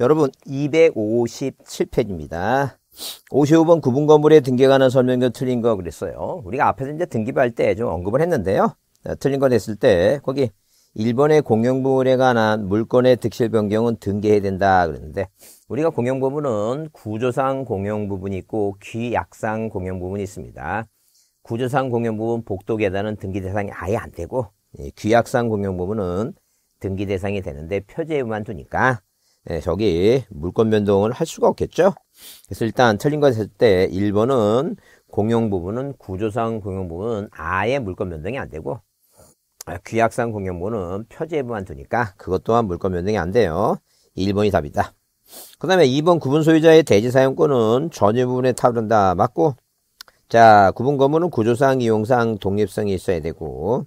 여러분 257페이지입니다. 55번 구분 건물에 등기관은 설명도 틀린 거 그랬어요. 우리가 앞에서 이제 등기부할 때 좀 언급을 했는데요. 틀린 거 냈을 때 거기 일본의 공용부문에 관한 물건의 득실 변경은 등기해야 된다 그랬는데 우리가 공용부문은 구조상 공용부분이 있고 귀약상 공용부분이 있습니다. 구조상 공용부분 복도 계단은 등기 대상이 아예 안 되고 예, 귀약상 공용부분은 등기 대상이 되는데 표제에만 두니까 예, 저기 물권 변동을 할 수가 없겠죠? 그래서 일단 틀린 거 했을 때 1번은 공용 부분은 구조상 공용 부분은 아예 물권 변동이 안 되고 귀약상 아, 공용 부분은 표제부만 두니까 그것 또한 물권 변동이 안 돼요. 1번이 답이다. 그 다음에 2번 구분 소유자의 대지 사용권은 전유 부분에 타오른다. 맞고 자 구분 건물은 구조상 이용상 독립성이 있어야 되고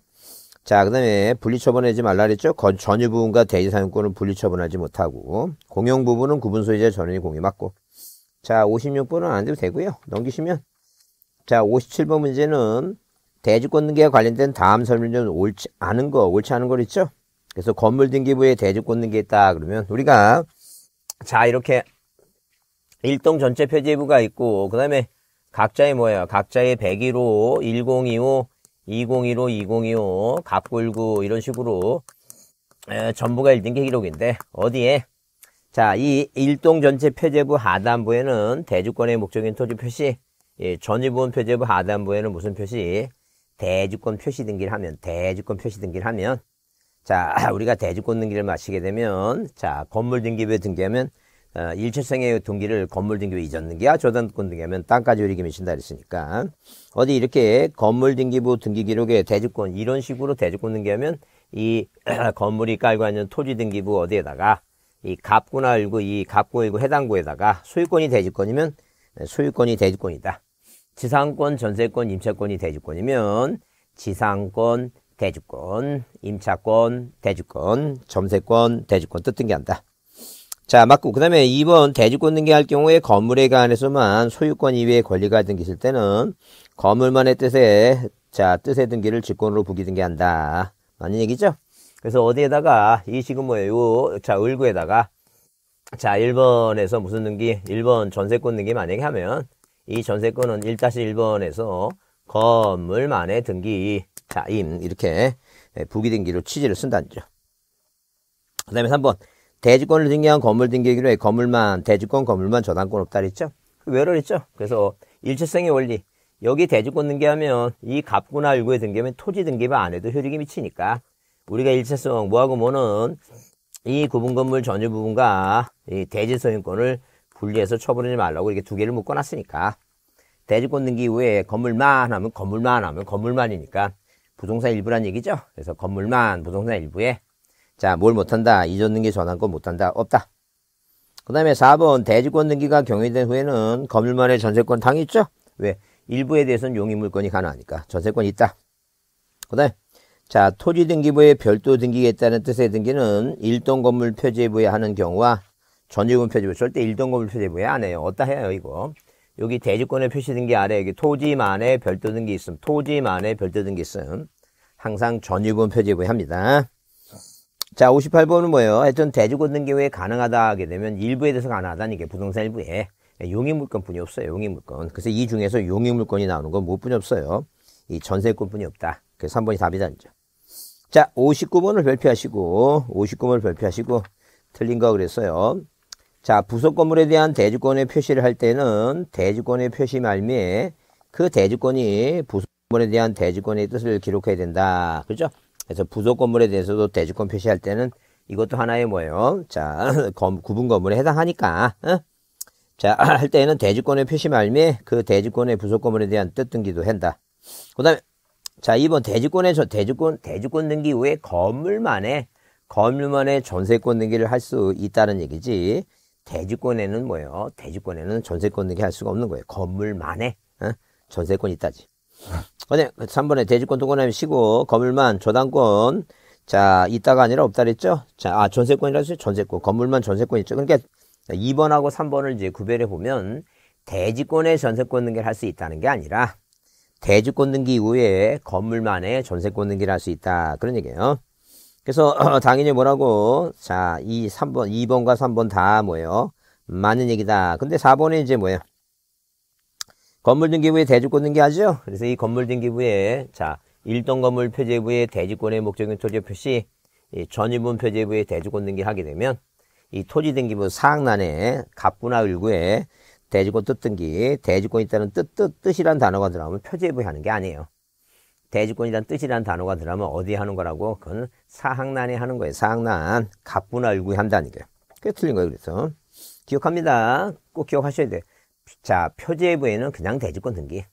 자, 그 다음에 분리처분하지 말라 그랬죠? 전유부분과 대지사용권을 분리처분하지 못하고 공용부분은 구분소유자 전원이 공유 맞고 자, 56번은 안 해도 되고요. 넘기시면 자, 57번 문제는 대주권 등기와 관련된 다음 설명은 옳지 않은 거, 옳지 않은 거 있죠? 그래서 건물 등기부에 대주권 등기 있다 그러면 우리가 자, 이렇게 일동 전체 표지부가 있고 그 다음에 각자의 뭐예요? 각자의 101호, 1025, 2015, 2025, 갑골구 이런 식으로 에, 전부가 1등계 기록인데 어디에 자, 이 일동 전체 표제부 하단부에는 대주권의 목적인 토지 표시, 예, 전유본 부 표제부 하단부에는 무슨 표시? 대주권 표시 등기를 하면, 대주권 표시 등기를 하면, 자, 우리가 대주권 등기를 마치게 되면, 자, 건물 등기부에 등기하면 어, 일출생의 동기를 건물 등기부에 잊었는기야 조당권 등기하면 땅까지 우리김미신다 그랬으니까 어디 이렇게 건물 등기부 등기 기록에 대주권 이런 식으로 대주권 등기하면 이 건물이 깔고 있는 토지 등기부 어디에다가 이 갑구나 일구 이 갑구 일구 해당구에다가 소유권이 대주권이면 네, 소유권이 대주권이다 지상권 전세권 임차권이 대주권이면 지상권 대주권 임차권 대주권 점세권 대주권 뜻 등기한다 자, 맞고 그 다음에 2번 대주권등기 할 경우에 건물에 관해서만 소유권 이외의 권리가 등기실 때는 건물만의 뜻에 자 뜻의 등기를 직권으로 부기 등기한다. 맞는 얘기죠? 그래서 어디에다가 이 지금 뭐예요? 자 을구에다가 자 1번에서 무슨 등기? 1번 전세권 등기 만약에 하면 이 전세권은 1-1번에서 건물만의 등기 자임 이렇게 예, 부기 등기로 취지를 쓴다죠. 그 다음에 3번 대지권을 등기한 건물 등기기로 해 건물만 대지권 건물만 저당권 없다 그랬죠? 왜그랬죠 그래서 일체성의 원리 여기 대지권 등기하면 이 갑구나 을구에 등기하면 토지 등기만 안 해도 효력이 미치니까 우리가 일체성 뭐하고 뭐는 이 구분 건물 전유 부분과 이 대지 소유권을 분리해서 처분하지 말라고 이렇게 두 개를 묶어놨으니까 대지권 등기 이후에 건물만 하면 건물만 하면 건물만이니까 부동산 일부란 얘기죠. 그래서 건물만 부동산 일부에 자, 뭘 못한다. 이전 등기 전환권 못한다. 없다. 그 다음에 4번 대지권 등기가 경유된 후에는 건물만의 전세권 당했죠 왜? 일부에 대해서는 용인물권이 가능하니까 전세권이 있다. 그 다음에 자 토지 등기부에 별도 등기겠다는 뜻의 등기는 일동 건물 표제부에 하는 경우와 전유권 표제부 절대 일동 건물 표제부에 안 해요. 어디다 해요 이거? 여기 대지권의 표시 등기 아래 여기 토지만의 별도 등기 있음 토지만의 별도 등기 있음 항상 전유권 표제부에 합니다. 자, 58번은 뭐예요? 하여튼 대주권등기후에 가능하다 하게 되면 일부에 대해서 가능하다는 게 부동산 일부에 예, 용의물건뿐이 없어요. 용의물건. 그래서 이 중에서 용의물건이 나오는 건 무엇뿐이 없어요. 이 전세권뿐이 없다. 그래서 3번이 답이다. 이제. 자, 59번을 별표하시고 59번을 별표하시고 틀린 거 그랬어요. 자, 부속 건물에 대한 대주권의 표시를 할 때는 대주권의 표시 말미에 그 대주권이 부속 건물에 대한 대주권의 뜻을 기록해야 된다. 그죠? 그래서 부속 건물에 대해서도 대주권 표시할 때는 이것도 하나의 뭐예요? 자, 검, 구분 건물에 해당하니까. 어? 자, 할 때에는 대주권의 표시 말미에 그 대주권의 부속 건물에 대한 뜻 등기도 한다. 그 다음에, 자, 이번 대주권에서 대주권, 대주권 등기 후에 건물만에, 건물만의 전세권 등기를 할 수 있다는 얘기지. 대주권에는 뭐예요? 대주권에는 전세권 등기 할 수가 없는 거예요. 건물만에, 어? 전세권 있다지. 근데 3번에 대지권 동거남이 시고 건물만 저당권 자 있다가 아니라 없다 그랬죠 자아 전세권이라서 전세권 건물만 전세권 있죠 그러니까 2번하고 3번을 이제 구별해 보면 대지권의 전세권 등기를 할 수 있다는 게 아니라 대지권 등기 이후에 건물만의 전세권 등기를 할 수 있다 그런 얘기예요 그래서 당연히 뭐라고 자이 3번 2번과 3번 다 뭐예요 맞는 얘기다 근데 4번에 이제 뭐예요 건물 등기부에 대주권 등기하죠. 그래서 이 건물 등기부에 자 일동 건물 표제부에 대지권의 목적인 토지 표시, 이 전유분 표제부에 대주권 등기하게 되면 이 토지 등기부 사항란에 갑구나 을구에 대주권 뜻 등기, 대주권 있다는 뜻, 뜻, 뜻이란 단어가 들어가면 표제부에 하는 게 아니에요. 대주권이란 뜻이란 단어가 들어가면 어디에 하는 거라고? 그건 사항란에 하는 거예요. 사항란, 갑구나 을구에 한다는 게. 꽤 틀린 거예요. 그래서 기억합니다. 꼭 기억하셔야 돼요. 자, 표제부에는 그냥 대지권 등기.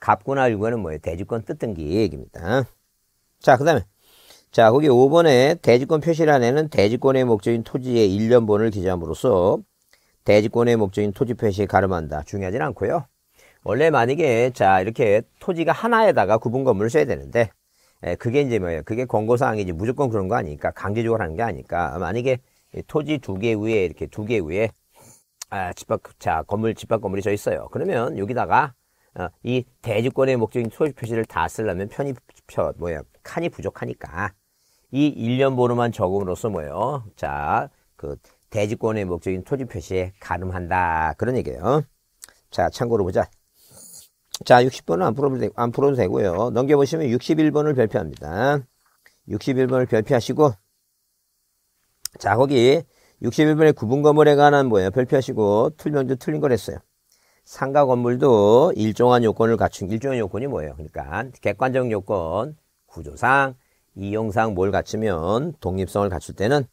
갑구나 유구는 뭐예요? 대지권 뜻등기 얘기입니다. 자, 그 다음에. 자, 거기 5번에 대지권 표시란에는 대지권의 목적인 토지의 일련본을 기재함으로써 대지권의 목적인 토지 표시에 가름한다. 중요하진 않고요. 원래 만약에 자 이렇게 토지가 하나에다가 구분 건물을 써야 되는데 에, 예, 그게 이제 뭐예요? 그게 권고사항이지 무조건 그런 거 아니니까 강제적으로 하는 게 아니니까 만약에 토지 두 개 위에 이렇게 두 개 위에 아, 집합 자, 건물, 집합 건물이 져 있어요. 그러면 여기다가 어, 이대지권의 목적인 소유 표시를 다 쓰려면 편이표 뭐야 칸이 부족하니까 이 1년 보로만 적음으로써 뭐예요? 자, 그대지권의 목적인 토지 표시에 가름한다. 그런 얘기예요. 자, 참고로 보자. 자, 60번은 안 풀어도, 되, 안 풀어도 되고요. 넘겨보시면 61번을 별표합니다. 61번을 별표하시고 자, 거기 61번에 구분 건물에 관한 뭐예요? 별표하시고 틀명도 틀린 걸 했어요. 상가 건물도 일정한 요건을 갖춘 일정한 요건이 뭐예요? 그러니까 객관적 요건, 구조상, 이용상 뭘 갖추면 독립성을 갖출 때는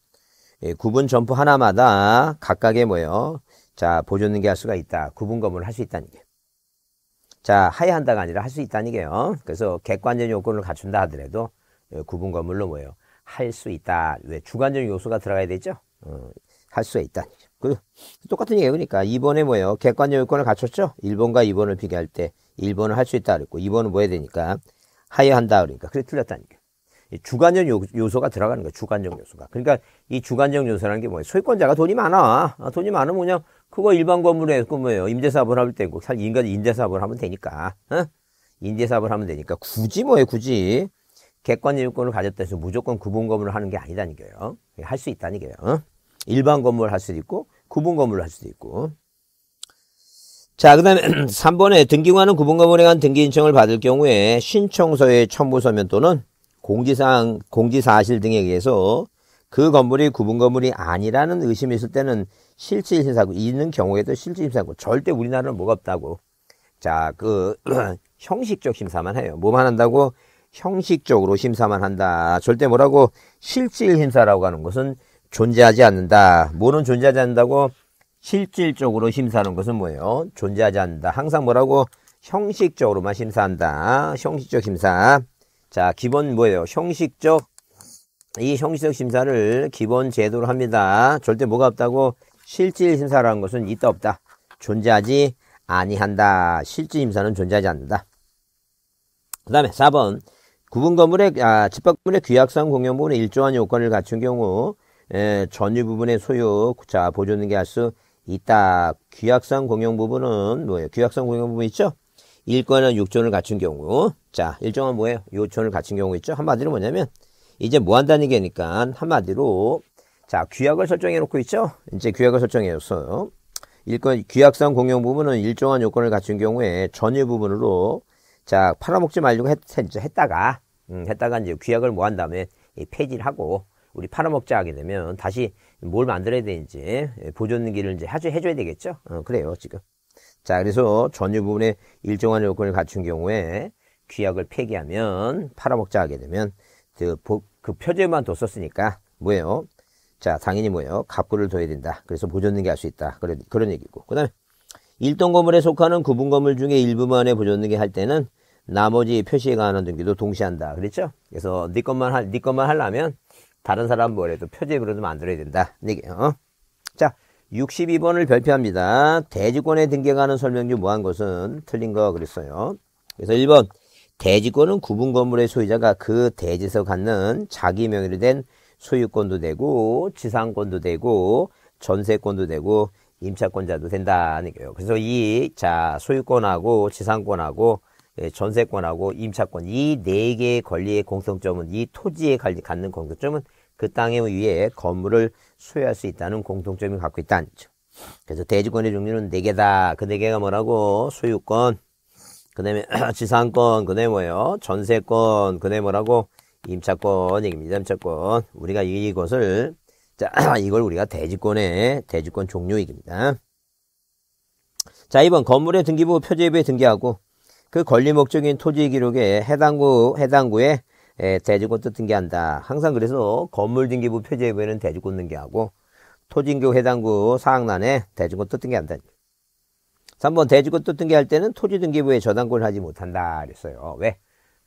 예, 구분 점포 하나마다 각각의 뭐예요? 자, 보존등기할 수가 있다. 구분 건물을 할 수 있다는 게. 자, 하야 한다가 아니라 할 수 있다는 게요. 그래서 객관적 요건을 갖춘다 하더라도 예, 구분 건물로 뭐예요? 할 수 있다. 왜 주관적 요소가 들어가야 되죠? 어, 할수 있다. 그 똑같은 얘기예요. 그러니까 이번에 뭐예요? 객관 요건을 갖췄죠. 1번과 2번을 비교할 때 1번을 할 수 있다 그랬고 2번은 뭐 해야 되니까 하여 한다 그러니까 그래 틀렸다니까. 주관적 요소가 들어가는 거예요. 주관적 요소가. 그러니까 이 주관적 요소라는 게 뭐예요? 소유권자가 돈이 많아. 아, 돈이 많으면 그냥 그거 일반 건물에 그 뭐예요? 임대사업을 할때 되고 인간 임대사업을 하면 되니까. 어? 임대사업을 하면 되니까 굳이 뭐예요? 굳이 객관 요건을 가졌다 해서 무조건 구분 건물을 하는 게 아니다니까요. 할 수 있다니까요. 어? 일반 건물 할 수도 있고 구분 건물 할 수도 있고. 자, 그 다음에 3번에 등기관은 구분 건물에 관한 등기 인청을 받을 경우에 신청서의 첨부 서면 또는 공지사항, 공지사실 등에 의해서 그 건물이 구분 건물이 아니라는 의심이 있을 때는 실질 심사고 있는 경우에도 실질 심사고 절대 우리나라는 뭐가 없다고. 자, 그 형식적 심사만 해요. 뭐만 한다고 형식적으로 심사만 한다. 절대 뭐라고 실질 심사라고 하는 것은 존재하지 않는다. 뭐는 존재하지 않는다고 실질적으로 심사하는 것은 뭐예요? 존재하지 않는다. 항상 뭐라고? 형식적으로만 심사한다. 형식적 심사. 자, 기본 뭐예요? 형식적. 이 형식적 심사를 기본 제도로 합니다. 절대 뭐가 없다고? 실질 심사라는 것은 있다 없다. 존재하지 아니한다. 실질 심사는 존재하지 않는다. 그 다음에 4번. 구분 건물의, 아, 집합 건물의 규약상 공용부분에 일조한 요건을 갖춘 경우 예, 전유 부분의 소유, 자, 보존등기 할수 있다. 귀약상 공용 부분은 뭐예요? 귀약상 공용 부분 있죠? 일권은 육존을 갖춘 경우. 자, 일종은 뭐예요? 요촌을 갖춘 경우 있죠? 한마디로 뭐냐면, 이제 뭐 한다는 게니까 한마디로, 자, 규약을 설정해 놓고 있죠? 이제 규약을 설정해 줬어요. 일권, 규약상 공용 부분은 일정한 요건을 갖춘 경우에 전유 부분으로, 자, 팔아먹지 말려고 했, 했다가, 음, 했다가 이제 규약을 뭐한 다음에 폐지를 하고, 우리 팔아먹자 하게 되면 다시 뭘 만들어야 되는지 예, 보존기를 이제 하주 해줘야 되겠죠. 어, 그래요 지금. 자 그래서 전유 부분에 일정한 요건을 갖춘 경우에 규약을 폐기하면 팔아먹자 하게 되면 그, 보, 그 표제만 뒀었으니까 뭐예요? 자 당연히 뭐예요? 갑구를 둬야 된다. 그래서 보존능기 할 수 있다. 그런 그런 얘기고. 그다음에 일동 건물에 속하는 구분 건물 중에 일부만의 보존능기 할 때는 나머지 표시에 관한 등기도 동시 한다. 그랬죠? 그래서 네 것만 할, 네 것만 하려면 다른 사람 뭐래도 표제물로 만들어야 된다. 얘기예 어? 자, 62번을 별표합니다. 대지권에 등계하는 설명 중 뭐한 것은 틀린 거 그랬어요. 그래서 1번 대지권은 구분 건물의 소유자가 그 대지에서 갖는 자기 명의로 된 소유권도 되고 지상권도 되고 전세권도 되고 임차권자도 된다는 거예요. 그래서 이자 소유권하고 지상권하고 예, 전세권하고 임차권 이 네 개의 권리의 공통점은 이 토지에 갖는 공통점은 그 땅에 위에 건물을 소유할 수 있다는 공통점이 갖고 있다 그래서 대지권의 종류는 네 개다. 그 네 개가 뭐라고? 소유권, 그 다음에 지상권, 그 다음에 뭐예요? 전세권, 그 다음에 뭐라고? 임차권 얘기입니다. 임차권. 우리가 이것을, 자, 이걸 우리가 대지권의, 대지권 종류 얘기입니다. 자, 이번 건물의 등기부 표제부에 등기하고, 그 권리 목적인 토지 기록에 해당구, 해당구에 에, 대지권 뜻등기한다. 항상 그래서 건물 등기부 표제에 보이는 대지권 등기하고 토지인교 해당구 사항란에 대지권 뜻등기한다. 3번 대지권 뜻등기할 때는 토지 등기부에 저당권을 하지 못한다 그랬어요. 왜?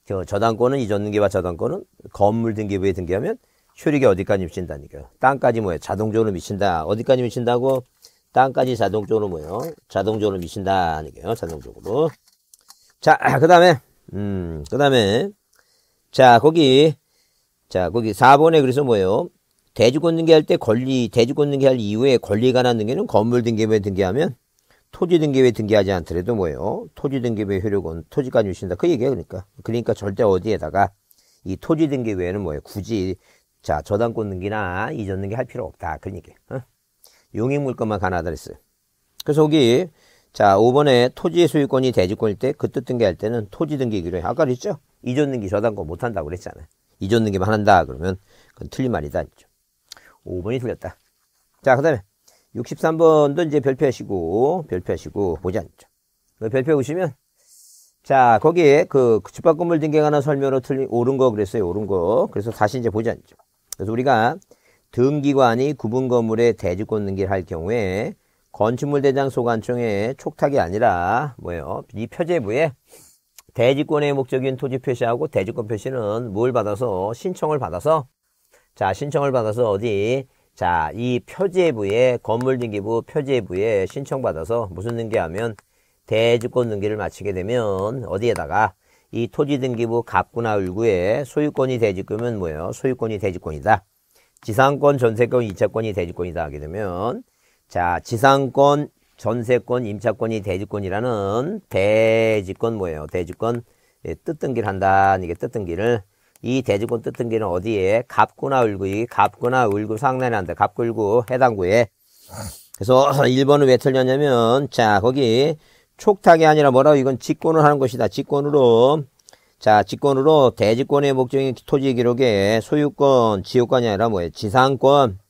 저 저당권은 이전 등기와 저당권은 건물 등기부에 등기하면 효력이 어디까지 미친다니까요. 땅까지 뭐예요? 자동적으로 미친다. 어디까지 미친다고? 땅까지 자동적으로 뭐예요? 자동적으로 미친다니까요. 자동적으로. 자, 그 다음에, 음, 그 다음에, 자, 거기, 자, 거기 4번에 그래서 뭐예요? 대주권 등기할 때 권리, 대주권 등기할 이후에 권리에 관한 등기는 건물 등기부에 등기하면 토지 등기부에 등기하지 않더라도 뭐예요? 토지 등기부에 효력은 토지가 유신다. 그 얘기예요. 그러니까. 그러니까 절대 어디에다가 이 토지 등기 부에는 뭐예요? 굳이 자, 저당권 등기나 이전 등기 할 필요 없다. 그러니까. 어? 용익물건만 가능다 그랬어요. 그래서 거기 자, 5번에 토지의 소유권이 대지권일 때 그 뜻 등기할 때는 토지 등기기로 해. 아까 그랬죠? 이전 등기 저당권못 한다고 그랬잖아요. 이전 등기만 한다 그러면 그건 틀린 말이다. 5번이 틀렸다. 자, 그다음에 63번도 이제 별표하시고 별표하시고 보지 않죠. 그 별표 보시면 자, 거기에 그, 주집 건물 등기에 관한 설명으로 틀린 옳은 거 그랬어요. 옳은 거. 그래서 다시 이제 보지 않죠. 그래서 우리가 등기관이 구분 건물에 대지권 등기를 할 경우에 건축물 대장 소관청의 촉탁이 아니라 뭐예요? 이 표제부에 대지권의 목적인 토지 표시하고 대지권 표시는 뭘 받아서 신청을 받아서 자 신청을 받아서 어디 자 이 표제부에 건물 등기부 표제부에 신청 받아서 무슨 등기하면 대지권 등기를 마치게 되면 어디에다가 이 토지 등기부 갑구나 을구에 소유권이 대지권은 뭐예요? 소유권이 대지권이다. 지상권 전세권 이차권이 대지권이다 하게 되면 자, 지상권, 전세권, 임차권이 대지권이라는 대지권 뭐예요? 대지권 예, 뜻등기를 한다는 게 뜻등기를 이 대지권 뜻등기는 어디에? 갑구나 을구, 이 갑구나 을구 상단에 한다. 갑구을구 해당구에. 그래서 1번은 왜 틀렸냐면 자, 거기 촉탁이 아니라 뭐라고 이건 직권을 하는 것이다. 직권으로 자, 직권으로 대지권의 목적인 토지 기록에 소유권, 지역권이 아니라 뭐예요? 지상권,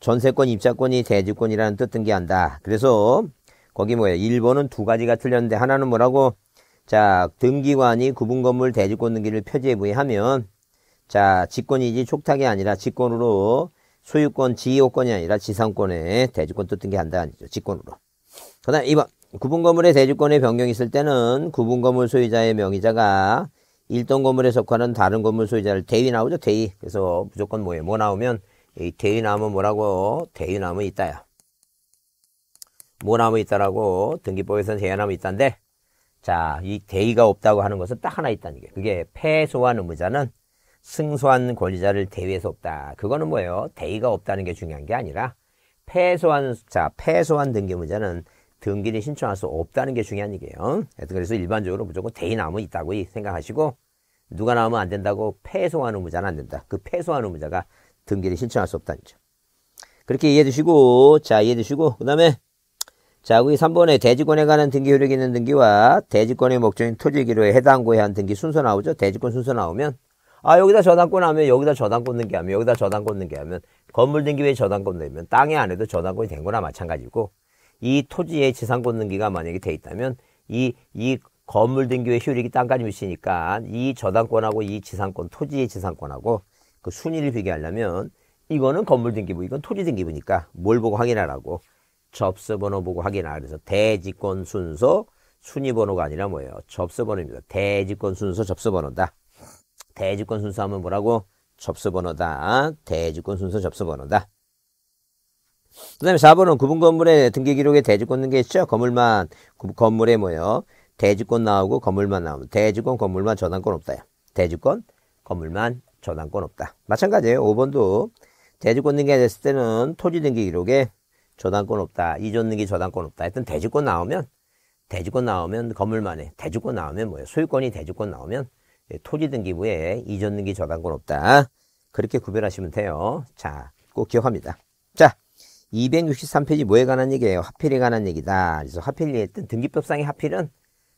전세권, 입자권이 대지권이라는 뜻 등기한다. 그래서 거기 뭐예요? 일본은두 가지가 틀렸는데 하나는 뭐라고? 자, 등기관이 구분 건물 대지권 등기를 표지에 부여하면 자, 직권이지 촉탁이 아니라 직권으로 소유권, 지휘권이 아니라 지상권에 대지권 뜻 등기한다 아니죠. 직권으로. 그다음 2번. 구분 건물의 대지권의 변경이 있을 때는 구분 건물 소유자의 명의자가 일동 건물에 속하는 다른 건물 소유자를 대위 나오죠. 대위. 그래서 무조건 뭐예요? 뭐 나오면 이 대유나무 뭐라고? 대유나무 있다야. 모나무 있다라고 등기법에서는 대유나무 있다인데 자, 이 대의가 없다고 하는 것은 딱 하나 있다는 게. 그게 패소한 의무자는 승소한 권리자를 대위해서 없다. 그거는 뭐예요? 대의가 없다는 게 중요한 게 아니라 패소한 자, 패소한 등기 의무자는 등기를 신청할 수 없다는 게 중요한 얘기예요. 그래서 일반적으로 무조건 대의 나무 있다고 생각하시고 누가 나오면 안 된다고 패소한 의무자는 안 된다. 그 패소한 의무자가 등기를 신청할 수 없다는 점. 그렇게 이해해 주시고, 자, 이해해 주시고, 그 다음에, 자, 여기 3번에 대지권에 관한 등기 효력이 있는 등기와 대지권의 목적인 토지기로에 해당고에 한 등기 순서 나오죠? 대지권 순서 나오면, 아, 여기다 저당권 하면, 여기다 저당권 등기 하면, 여기다 저당권 등기 하면, 건물 등기 외에 저당권 되면, 땅에 안 해도 저당권이 된 거나 마찬가지고, 이 토지의 지상권 등기가 만약에 돼 있다면, 이, 이 건물 등기의 효력이 땅까지 미치니까, 이 저당권하고 이 지상권, 토지의 지상권하고, 그 순위를 비교하려면 이거는 건물 등기부, 이건 토지 등기부니까 뭘 보고 확인하라고? 접수번호 보고 확인하라. 그래서 대지권 순서 순위번호가 아니라 뭐예요? 접수번호입니다. 대지권 순서 접수번호다. 대지권 순서 하면 뭐라고? 접수번호다. 대지권 순서 접수번호다. 그 다음에 4번은 구분 건물의 등기 기록에 대지권 등기 있죠? 건물만, 구, 건물에 뭐예요? 대지권 나오고 건물만 나오면 대지권 건물만 저당권 없다요. 대지권 건물만 저당권 없다. 마찬가지예요. 5번도 대지권 등기가 됐을 때는 토지 등기 기록에 저당권 없다. 이전 등기 저당권 없다. 하여튼 대지권 나오면 대지권 나오면 건물만에 대지권 나오면 뭐예요? 소유권이 대지권 나오면 예, 토지 등기부에 이전 등기 저당권 없다. 그렇게 구별하시면 돼요. 자, 꼭 기억합니다. 자, 263페이지 뭐에 관한 얘기예요? 하필에 관한 얘기다. 그래서 하필이 했던 등기법상의 하필은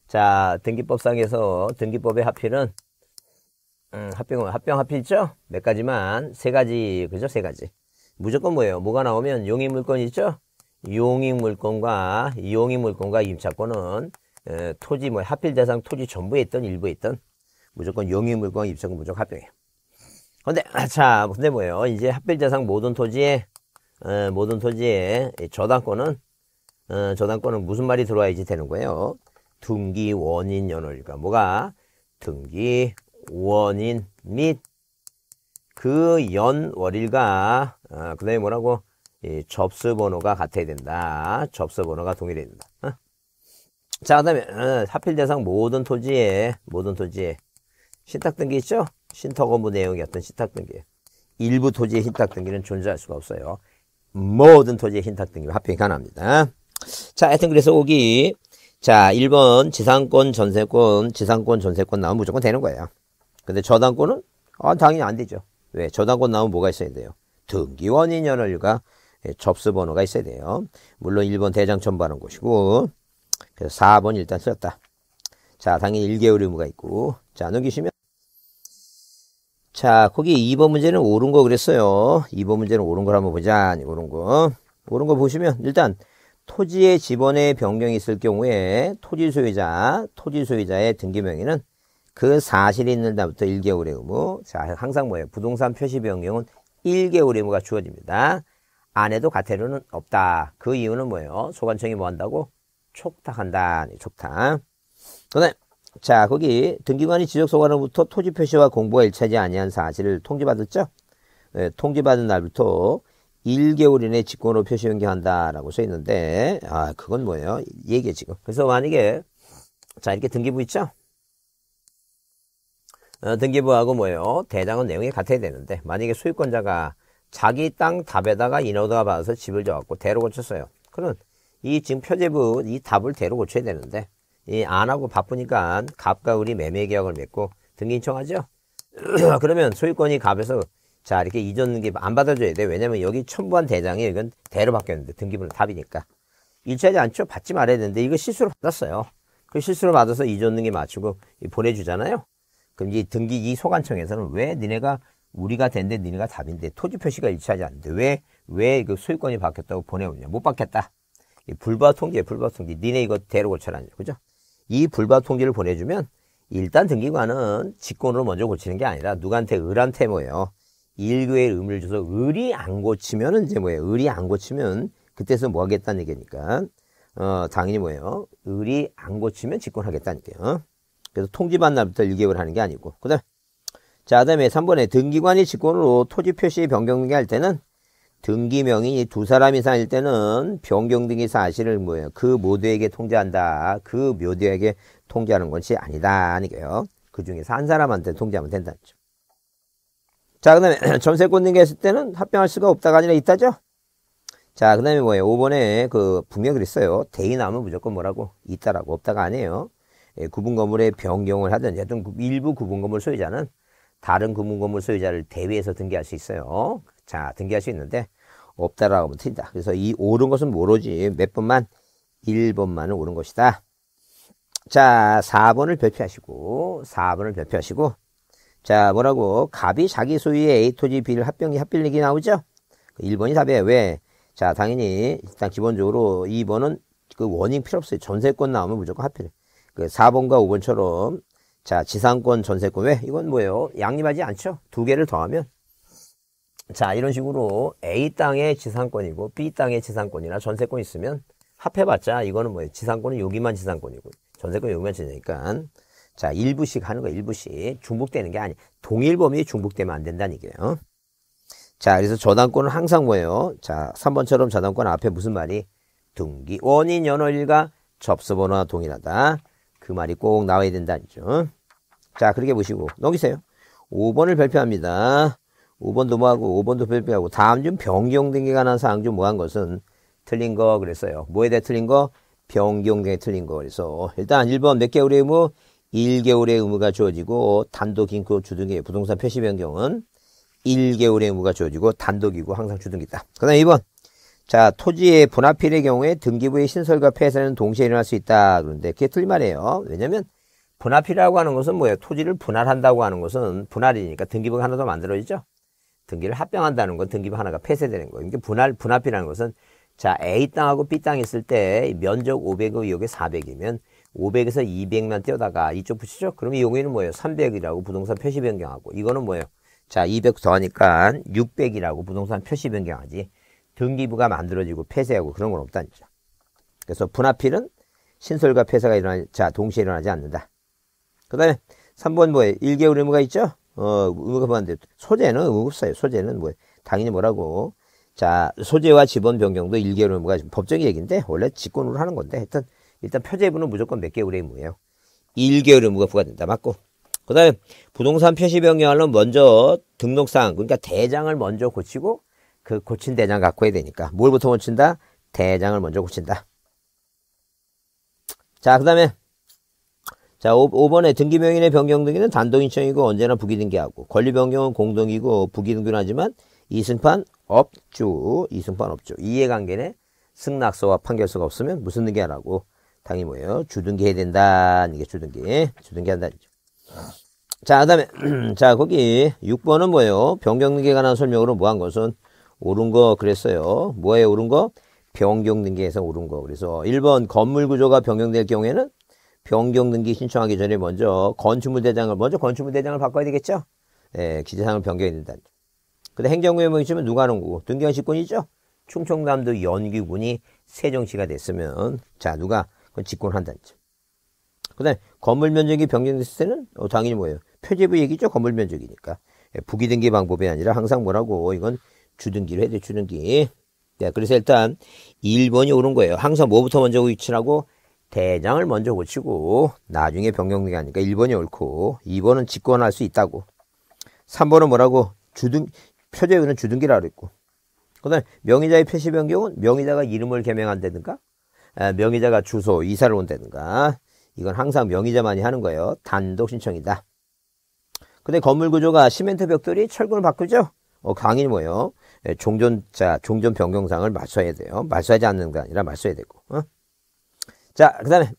자, 등기법상에서 등기법의 하필은 음, 합병은 합병 합필죠? 몇 가지만 세 가지 그죠? 세 가지. 무조건 뭐예요? 뭐가 나오면 용익 물건 있죠? 용익 물건과 용익 물건과 임차권은 에, 토지 뭐합필 대상 토지 전부에 있던 일부에 있던 무조건 용익 물건 임차권 무조건 합병이에요. 근데 아, 자 근데 뭐예요? 이제 합필 대상 모든 토지에 에, 어, 모든 토지에 저당권은 어, 저당권은 무슨 말이 들어와야지 되는 거예요? 등기 원인 연월일까 그러니까 뭐가 등기 원인 및 그연 월일과 아, 어, 그 다음에 뭐라고 이 접수 번호가 같아야 된다. 접수 번호가 동일해야 된다. 어? 자, 그 다음에 어, 하필 대상 모든 토지에 모든 토지에 신탁 등기 있죠? 신탁 업무 내용이 어떤 신탁 등기. 일부 토지의 신탁 등기는 존재할 수가 없어요. 모든 토지의 신탁 등기 합병이 가능합니다. 자, 하여튼 그래서 오기 자, 1번 지상권, 전세권, 지상권, 전세권 나오면 무조건 되는 거예요. 근데 저당권은 아, 당연히 안 되죠. 왜? 저당권 나오면 뭐가 있어야 돼요? 등기원인 연월일과 예, 접수번호가 있어야 돼요. 물론 1번 대장첨 받는 곳이고 그래서 4번 일단 썼다. 자, 당연히 1개월 의무가 있고 자, 넘기시면 자, 거기 2번 문제는 옳은 거 그랬어요. 2번 문제는 옳은 걸 한번 보자. 옳은 거. 옳은 거 보시면 일단 토지의 지번에 변경이 있을 경우에 토지 소유자, 토지 소유자의 등기 명의는 그 사실이 있는 날부터 1개월의 의무. 자, 항상 뭐예요? 부동산 표시 변경은 1개월의 의무가 주어집니다. 안 해도 과태료는 없다. 그 이유는 뭐예요? 소관청이 뭐 한다고? 촉탁한다. 네, 촉탁. 그 다음에, 자, 거기 등기관이 지적소관으로부터 토지 표시와 공부가 일치하지 아니한 사실을 통지받았죠? 네, 통지받은 날부터 1개월 이내 직권으로 표시 변경한다라고 써 있는데, 아, 그건 뭐예요? 얘기해, 지금. 그래서 만약에, 자, 이렇게 등기부 있죠? 어, 등기부하고 뭐예요? 대장은 내용이 같아야 되는데 만약에 소유권자가 자기 땅 답에다가 인허가 받아서 집을 져갖고 대로 고쳤어요. 그럼 이 지금 표제부 이 답을 대로 고쳐야 되는데 이안 하고 바쁘니까 갑과 을이 매매 계약을 맺고 등기 인청하죠 그러면 소유권이 갑에서 자 이렇게 이전 등기 안 받아줘야 돼. 왜냐면 여기 첨부한 대장이 이건 대로 바뀌었는데 등기부는 답이니까 일치하지 않죠. 받지 말아야 되는데 이거 실수로 받았어요. 그 실수로 받아서 이전 등기 맞추고 보내주잖아요. 그럼 이제 등기기 소관청에서는 왜 니네가 우리가 된데 니네가 답인데 토지 표시가 일치하지 않는데 왜 왜 그 소유권이 바뀌었다고 보내오냐 못 받겠다 이불법 통지에 불법 통지 니네 이거 대로 고쳐라 그죠 이불법 통지를 보내주면 일단 등기관은 직권으로 먼저 고치는 게 아니라 누구한테 을한테 뭐예요 일교의 의무를 줘서 을이 안 고치면은 이제 뭐예요 을이 안 고치면 그때서 뭐 하겠다는 얘기니까 어 당연히 뭐예요 을이 안 고치면 직권하겠다니까요 그래서 통지받 날부터 1개월 하는 게 아니고. 그 다음에, 자, 그 다음에 3번에 등기관이 직권으로 토지 표시 변경 등기 할 때는 등기 명인이 두 사람 이상일 때는 변경 등기 사실을 뭐예요? 그 모두에게 통지한다. 그 모두에게 통지하는 것이 아니다. 아니게요. 그 중에서 한 사람한테 통지하면 된다는 거죠. 자, 그 다음에 전세권 등기했을 때는 합병할 수가 없다가 아니라 있다죠? 자, 그 다음에 뭐예요? 5번에 그 분명히 그랬어요. 대인 하면 무조건 뭐라고? 있다라고 없다가 아니에요. 예, 구분 건물의 변경을 하든 여튼 일부 구분 건물 소유자는 다른 구분 건물 소유자를 대비해서 등기할 수 있어요. 자, 등기할 수 있는데 없다라고 하면 틀린다. 그래서 이 옳은 것은 모르지 몇 번만 1번만은 옳은 것이다. 자, 4번을 별표하시고 4번을 별표하시고 자, 뭐라고? 갑이 자기 소유의 A 토지 B를 합병이 합빌리기 나오죠? 1번이 답이에 왜? 자, 당연히 일단 기본적으로 2번은 그 원인 필요 없어요. 전세권 나오면 무조건 합필. 그 4번과 5번처럼 자 지상권 전세권 왜 이건 뭐예요 양립하지 않죠 두 개를 더하면 자 이런 식으로 A 땅의 지상권이고 B 땅의 지상권이나 전세권 있으면 합해봤자 이거는 뭐예요 지상권은 여기만 지상권이고 전세권 여기만 지니까 자 일부씩 하는 거 일부씩 중복되는 게 아니 동일 범위 중복되면 안 된다는 얘기예요 자 그래서 저당권은 항상 뭐예요 자 3번처럼 저당권 앞에 무슨 말이 등기 원인 연호일과 접수번호와 동일하다 그 말이 꼭 나와야 된다. 아니죠? 자, 그렇게 보시고 넘기세요. 5번을 발표합니다. 5번도 뭐하고 5번도 발표하고 다음 중 변경된 게 관한 사항 중 뭐한 것은 틀린 거 그랬어요. 뭐에 대해 틀린 거? 변경된 게 틀린 거. 그래서 일단 1번 몇 개월의 의무? 1개월의 의무가 주어지고 단독 인구 주등기 부동산 표시 변경은 1개월의 의무가 주어지고 단독이고 항상 주등기다그 다음 2번 자, 토지의 분할필의 경우에 등기부의 신설과 폐쇄는 동시에 일어날 수 있다. 그런데 그게 틀린 말이에요. 왜냐면 분할필이라고 하는 것은 뭐예요? 토지를 분할한다고 하는 것은 분할이니까 등기부가 하나 더 만들어지죠. 등기를 합병한다는 건 등기부 하나가 폐쇄되는 거예요. 이게 분할 분할필이라는 것은 자, A 땅하고 B 땅 있을 때 면적 500의 여기 400이면 500에서 200만 띄어다가 이쪽 붙이죠? 그럼 이 용의는 뭐예요? 300이라고 부동산 표시 변경하고 이거는 뭐예요? 자, 200 더하니까 600이라고 부동산 표시 변경하지. 등기부가 만들어지고 폐쇄하고 그런 건 없다는 거죠. 그래서 분화필은 신설과 폐쇄가 일어나, 자, 동시에 일어나지 않는다. 그 다음에 3번 뭐에 1개월 의무가 있죠? 어, 의무가 뭐한데 소재는 의무가 없어요. 소재는 뭐, 당연히 뭐라고. 자, 소재와 지번 변경도 1개월 의무가 법적인 얘기인데, 원래 직권으로 하는 건데, 하여튼, 일단 표제부는 무조건 몇 개월의 무예요 1개월 의무가 부과된다. 맞고. 그 다음에 부동산 표시 변경하려면 먼저 등록사항, 그러니까 대장을 먼저 고치고, 그 고친 대장 갖고 해야 되니까 뭘부터 고친다? 대장을 먼저 고친다. 자, 그 다음에 자, 5, 번에 등기명인의 변경등기는 단독인청이고 언제나 부기등기하고 권리변경은 공동이고 부기등기는 하지만 이승판 업주, 이승판 업주 이해관계는 승낙서와 판결서가 없으면 무슨 등기하라고 당이 뭐예요? 주등기 해야 된다는 게 주등기, 주등기 한다는 거죠. 자, 그 다음에 자 거기 6번은 뭐예요? 변경등기에 관한 설명으로 뭐한 것은 오른 거 그랬어요. 뭐에 오른 거? 변경 등기에서 오른 거. 그래서 1번 건물 구조가 변경될 경우에는 변경 등기 신청하기 전에 먼저 건축물 대장을 먼저 건축물 대장을 바꿔야 되겠죠. 예, 기재상을 변경해야 된다. 근데 행정구역이 있으면 누가 하는 거고 등기현직권이죠. 충청남도 연기군이 세종시가 됐으면 자 누가 그 직권한다는 점. 그다음 에 건물 면적이 변경됐을 때는 어, 당연히 뭐예요? 표제부 얘기죠. 건물 면적이니까. 예, 부기등기 방법이 아니라 항상 뭐라고 이건 주등기로 해야 돼, 주등기. 네, 그래서 일단 1번이 오른 거예요. 항상 뭐부터 먼저 위치라고 대장을 먼저 고치고 나중에 변경되게 하니까 1번이 옳고 2번은 직권할 수 있다고 3번은 뭐라고? 주등 표제의는 주등기라 그랬고 그 다음에 명의자의 표시 변경은 명의자가 이름을 개명한다든가 명의자가 주소, 이사를 온다든가 이건 항상 명의자만이 하는 거예요. 단독 신청이다. 근데 건물 구조가 시멘트 벽돌이 철근을 바꾸죠? 어, 강이 뭐예요? 예, 종전자, 종전 변경상을 말소해야 돼요. 말소하지 않는 게 아니라 말소해야 되고. 어? 자, 그 다음에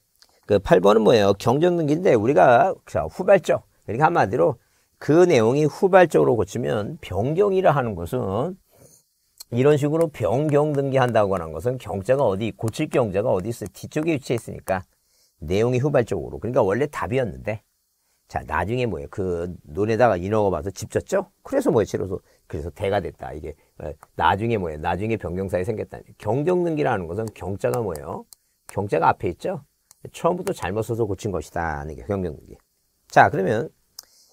그 8번은 뭐예요? 경전등기인데 우리가 자, 후발적. 그러니까 한마디로 그 내용이 후발적으로 고치면 변경이라 하는 것은 이런 식으로 변경 등기한다고 하는 것은 경자가 어디 고칠 경자가 어디 있어 요 뒤쪽에 위치해 있으니까 내용이 후발적으로 그러니까 원래 답이었는데 자 나중에 뭐예요 그 논에다가 인어가 봐서 집졌죠 그래서 뭐예요 치러서 그래서 대가 됐다. 이게 어, 나중에 뭐예요? 나중에 변경사에 생겼다. 경정등기라는 것은 경자가 뭐예요? 경자가 앞에 있죠. 처음부터 잘못 써서 고친 것이다. 하는 게 경정등기. 자 그러면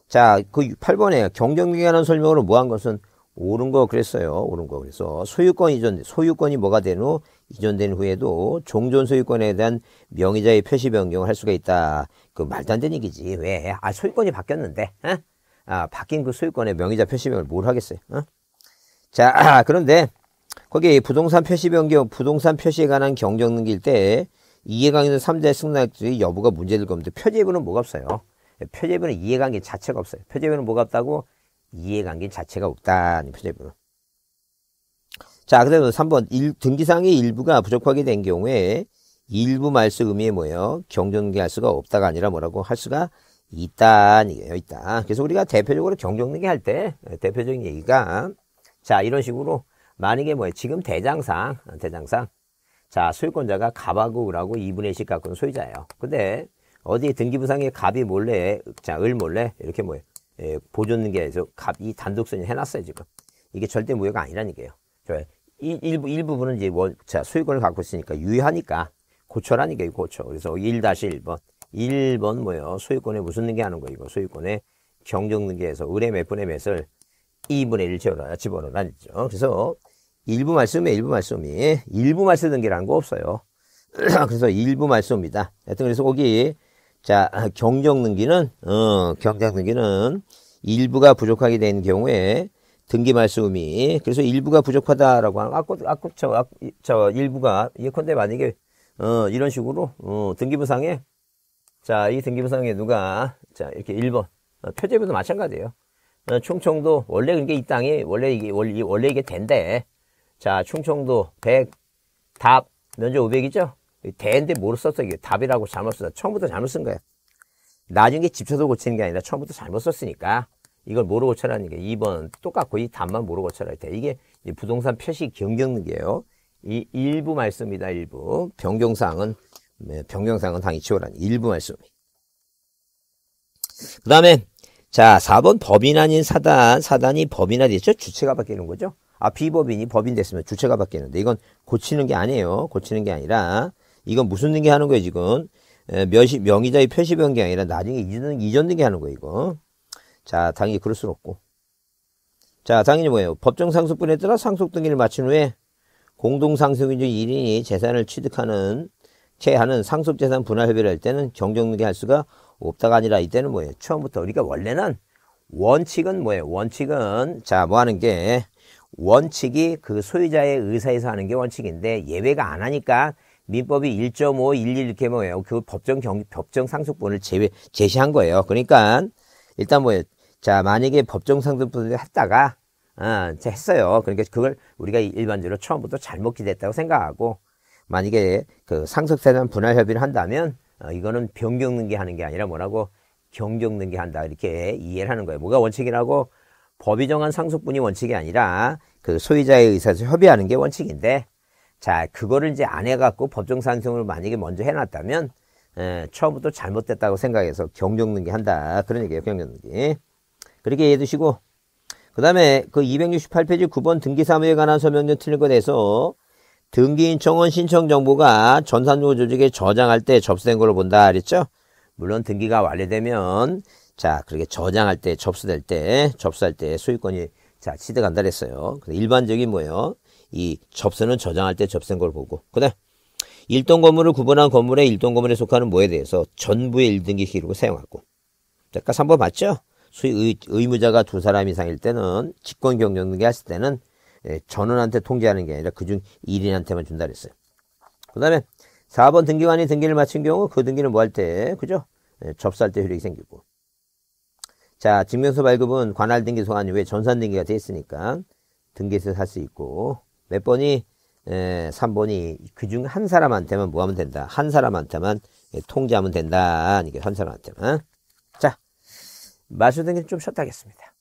자그 8번에 경정등기라는 설명으로 뭐 한 것은 옳은 거 그랬어요. 옳은 거. 그래서 소유권 이전, 소유권이 뭐가 된 후, 이전된 후에도 종전 소유권에 대한 명의자의 표시 변경을 할 수가 있다. 그 말도 안 되는 얘기지. 왜? 아, 소유권이 바뀌었는데. 에? 아, 바뀐 그 소유권의 명의자 표시명을 뭘 하겠어요? 어? 자, 그런데 거기에 부동산 표시 변경, 부동산 표시에 관한 경정 등기일 때 이해관계는 3자의 승낙의 주 여부가 문제될 겁니다. 표제부는 뭐가 없어요? 예, 표제부는 이해관계 자체가 없어요. 표제부는 뭐가 없다고? 이해관계 자체가 없다. 표제부는. 자, 그 다음에 3번. 일, 등기상의 일부가 부족하게 된 경우에 일부 말수 의미에 뭐예요? 경정등기 할 수가 없다가 아니라 뭐라고 할 수가 있다요 있다. 그래서 우리가 대표적으로 경정능이 할때 예, 대표적인 얘기가 자 이런 식으로 만약에 뭐예요? 지금 대장상 대장상 자 소유권자가 갑하고 라고 2분의 1씩 갖고는 소유자예요. 근데 어디 등기부상에 갑이 몰래 자 을 몰래 이렇게 뭐예요? 예, 보존능계 갑이 단독선이 해놨어요 지금 이게 절대 무효가 아니라는얘기예요 이, 일부, 일부분은 이제 원, 자, 소유권을 갖고 있으니까 유효하니까 고쳐라니까요, 고쳐. 그래서 1-1번. 1번 뭐예요? 소유권에 무슨 능계하는 거이고 소유권에 경정 능계에서 을의 몇 분의 몇을 2분의 1채워라 집어넣으라 했죠. 그래서 일부 말씀에 일부 말씀이 일부 말씀 등계라는거 없어요. 그래서 일부 말씀입니다. 하여튼 그래서 거기 자 경정 능기는 어, 경정 능기는 일부가 부족하게 된 경우에 등기 말씀이 그래서 일부가 부족하다라고 하는 아까 아까 그, 아, 그, 저, 아, 저 일부가 예컨대 만약에 어, 이런 식으로 어, 등기부상에 자, 이 등기부상에 누가, 자, 이렇게 1번. 어, 표제부도 마찬가지예요. 어, 충청도, 원래 그게 이 땅이, 원래 이게, 원래, 원래 이게 된대. 자, 충청도 100, 답, 면적 500이죠? 대인데 뭐로 썼어? 이게 답이라고 잘못 썼다. 처음부터 잘못 쓴 거야. 나중에 집쳐서 고치는 게 아니라 처음부터 잘못 썼으니까 이걸 모르 고쳐라는 게 2번 똑같고 이 답만 모르 고쳐라 돼. 이게 부동산 표시 변경계예요. 이 일부 말씀이다 일부 변경사항은 네, 변경사항은 당이 치월한 일부 말씀입니다. 그 다음에 자 4번 법인 아닌 사단 사단이 법인화 됐죠? 주체가 바뀌는 거죠. 아 비법인이 법인 됐으면 주체가 바뀌는데 이건 고치는 게 아니에요. 고치는 게 아니라 이건 무슨 등기 하는 거예요 지금 명시, 명의자의 표시 변경이 아니라 나중에 이전, 이전 등기 하는 거예요 이거. 자 당연히 그럴 수는 없고 자 당연히 뭐예요 법정 상속분에 따라 상속 등기를 마친 후에 공동상속인중 1인이 재산을 취득하는 체하는 상속재산 분할 협의를 할 때는 정정등기할 수가 없다가 아니라 이때는 뭐예요? 처음부터 우리가 그러니까 원래는 원칙은 뭐예요? 원칙은 자뭐 하는 게 원칙이 그 소유자의 의사에서 하는 게 원칙인데 예외가 안 하니까 민법이 1.5, 11 이렇게 뭐예요? 그 법정 경 법정 상속분을 제외 제시한 거예요. 그러니까 일단 뭐예요? 자 만약에 법정 상속분을 했다가 아, 했어요. 그러니까 그걸 우리가 일반적으로 처음부터 잘못 기대했다고 생각하고 만약에 그 상속세단 분할 협의를 한다면 어, 이거는 변경 등기하는 게 아니라 뭐라고 경정 등기한다 이렇게 이해를 하는 거예요. 뭐가 원칙이라고 법이 정한 상속분이 원칙이 아니라 그 소유자의 의사에서 협의하는 게 원칙인데 자 그거를 이제 안 해갖고 법정 상승을 만약에 먼저 해놨다면 에, 처음부터 잘못됐다고 생각해서 경정 등기한다 그런 얘기예요. 경정 등기 그렇게 이해해 두시고 그 다음에 그 268페이지 9번 등기사무에 관한 서명료 틀린 것에 대해서 등기인 청원 신청 정보가 전산조 조직에 저장할 때 접수된 걸로 본다 그랬죠? 물론 등기가 완료되면 자 그렇게 저장할 때 접수될 때 접수할 때 소유권이 자 취득한다 그랬어요. 일반적인 뭐예요? 이 접수는 저장할 때 접수된 걸 보고 그다음 일동 건물을 구분한 건물의 일동 건물에 속하는 뭐에 대해서 전부의 일등기 기록을 사용하고 아까 3번 맞죠? 소위 의, 무자가두 사람 이상일 때는 직권 경영 등기 했을 때는 예, 전원한테 통제하는 게 아니라 그중 1인한테만 준다 그랬어요. 그 다음에 4번 등기관이 등기를 마친 경우 그 등기는 뭐 할 때, 그죠? 예, 접수할 때 효력이 생기고. 자, 증명서 발급은 관할 등기 소환이 왜 전산 등기가 돼 있으니까 등기에서 할 수 있고 몇 번이 에, 예, 3번이 그중 한 사람한테만 뭐 하면 된다. 한 사람한테만 예, 통제하면 된다. 이게 한 사람한테만. 자, 마수 등기는 좀 쉬었다 하겠습니다.